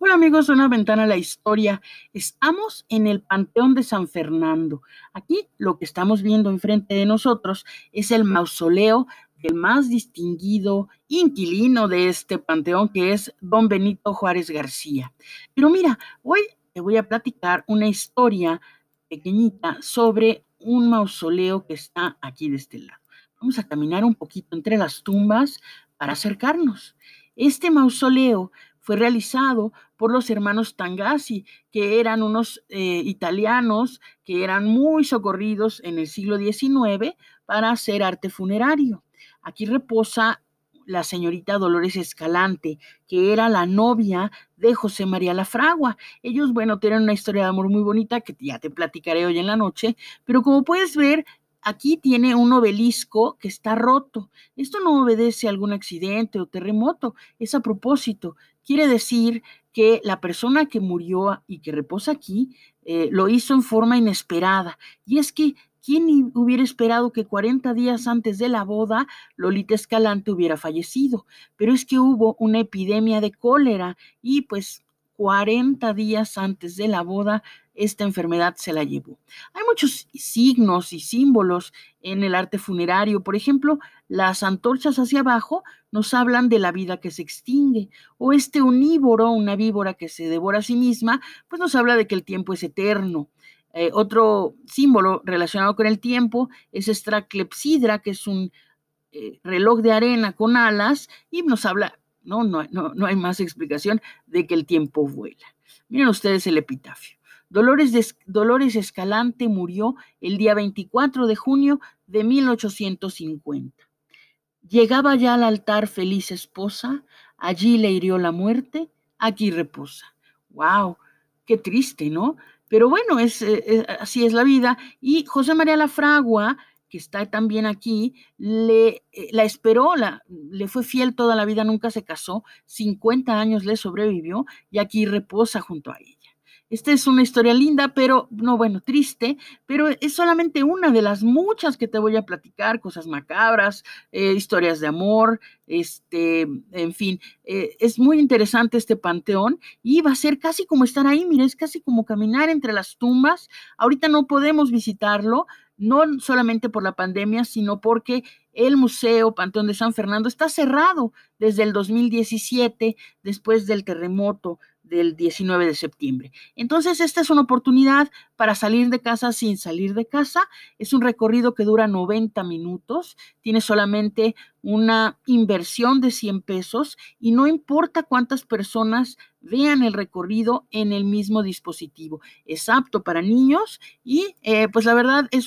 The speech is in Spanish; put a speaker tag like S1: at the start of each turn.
S1: Hola amigos, una ventana a la historia. Estamos en el Panteón de San Fernando. Aquí lo que estamos viendo enfrente de nosotros es el mausoleo del más distinguido inquilino de este panteón, que es don Benito Juárez García. Pero mira, hoy te voy a platicar una historia pequeñita sobre un mausoleo que está aquí de este lado. Vamos a caminar un poquito entre las tumbas para acercarnos. Este mausoleo fue realizado por los hermanos Tangasi, que eran unos eh, italianos que eran muy socorridos en el siglo XIX para hacer arte funerario. Aquí reposa la señorita Dolores Escalante, que era la novia de José María Lafragua. Ellos, bueno, tienen una historia de amor muy bonita que ya te platicaré hoy en la noche, pero como puedes ver, aquí tiene un obelisco que está roto. Esto no obedece a algún accidente o terremoto, es a propósito. Quiere decir que la persona que murió y que reposa aquí eh, lo hizo en forma inesperada. Y es que, ¿quién hubiera esperado que 40 días antes de la boda Lolita Escalante hubiera fallecido? Pero es que hubo una epidemia de cólera y pues 40 días antes de la boda esta enfermedad se la llevó. Hay muchos signos y símbolos en el arte funerario. Por ejemplo, las antorchas hacia abajo nos hablan de la vida que se extingue, o este unívoro, una víbora que se devora a sí misma, pues nos habla de que el tiempo es eterno. Eh, otro símbolo relacionado con el tiempo es esta clepsidra, que es un eh, reloj de arena con alas, y nos habla, no, no, no hay más explicación, de que el tiempo vuela. Miren ustedes el epitafio. Dolores, Dolores Escalante murió el día 24 de junio de 1850. Llegaba ya al altar feliz esposa, allí le hirió la muerte, aquí reposa. ¡Wow! Qué triste, ¿no? Pero bueno, es, eh, eh, así es la vida. Y José María Lafragua, que está también aquí, le, eh, la esperó, le fue fiel toda la vida, nunca se casó, 50 años le sobrevivió y aquí reposa junto a ella. Esta es una historia linda, pero no, bueno, triste, pero es solamente una de las muchas que te voy a platicar, cosas macabras, eh, historias de amor, este, en fin, eh, es muy interesante este panteón y va a ser casi como estar ahí, mira, es casi como caminar entre las tumbas. Ahorita no podemos visitarlo, no solamente por la pandemia, sino porque el Museo Panteón de San Fernando está cerrado desde el 2017, después del terremoto del 19 de septiembre. Entonces, esta es una oportunidad para salir de casa sin salir de casa. Es un recorrido que dura 90 minutos, tiene solamente una inversión de 100 pesos y no importa cuántas personas vean el recorrido en el mismo dispositivo. Es apto para niños y eh, pues la verdad es un...